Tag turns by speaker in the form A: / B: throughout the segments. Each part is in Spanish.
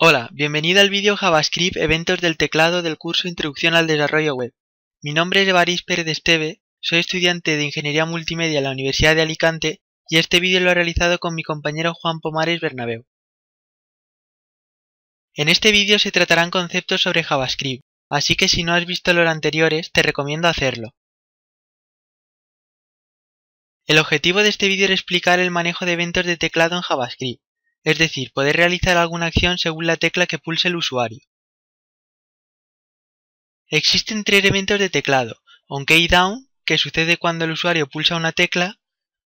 A: Hola, bienvenido al vídeo JavaScript Eventos del teclado del curso Introducción al Desarrollo Web. Mi nombre es Evaris Pérez Esteve, soy estudiante de Ingeniería Multimedia en la Universidad de Alicante y este vídeo lo he realizado con mi compañero Juan Pomares Bernabeu. En este vídeo se tratarán conceptos sobre JavaScript, así que si no has visto los anteriores te recomiendo hacerlo. El objetivo de este vídeo es explicar el manejo de eventos de teclado en JavaScript es decir, poder realizar alguna acción según la tecla que pulse el usuario. Existen tres elementos de teclado, OnKeyDown, que sucede cuando el usuario pulsa una tecla,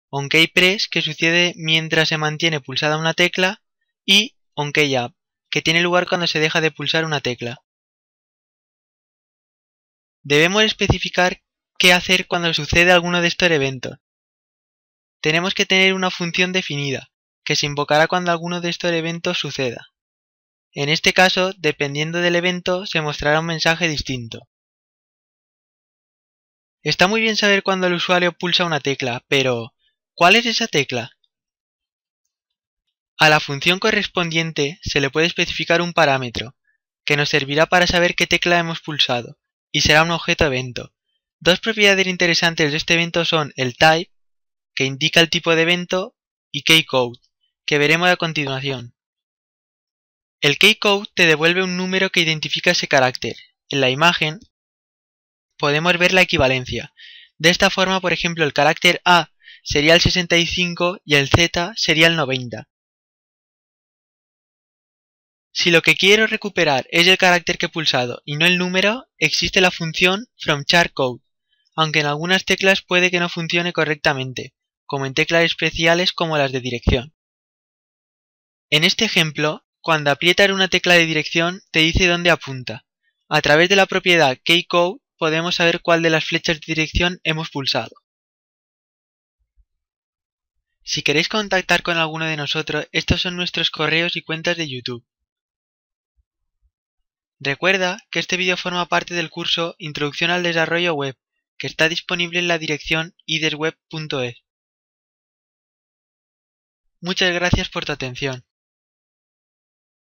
A: OnKeyPress, que sucede mientras se mantiene pulsada una tecla, y OnKeyUp, que tiene lugar cuando se deja de pulsar una tecla. Debemos especificar qué hacer cuando sucede alguno de estos eventos. Tenemos que tener una función definida, que se invocará cuando alguno de estos eventos suceda. En este caso, dependiendo del evento, se mostrará un mensaje distinto. Está muy bien saber cuando el usuario pulsa una tecla, pero ¿cuál es esa tecla? A la función correspondiente se le puede especificar un parámetro, que nos servirá para saber qué tecla hemos pulsado, y será un objeto evento. Dos propiedades interesantes de este evento son el type, que indica el tipo de evento, y keycode, que veremos a continuación. El keycode te devuelve un número que identifica ese carácter. En la imagen podemos ver la equivalencia. De esta forma, por ejemplo, el carácter A sería el 65 y el Z sería el 90. Si lo que quiero recuperar es el carácter que he pulsado y no el número, existe la función FromCharCode, aunque en algunas teclas puede que no funcione correctamente, como en teclas especiales como las de dirección. En este ejemplo, cuando aprietas una tecla de dirección te dice dónde apunta. A través de la propiedad keyCode podemos saber cuál de las flechas de dirección hemos pulsado. Si queréis contactar con alguno de nosotros, estos son nuestros correos y cuentas de YouTube. Recuerda que este vídeo forma parte del curso Introducción al Desarrollo Web, que está disponible en la dirección idesweb.es. Muchas gracias por tu atención.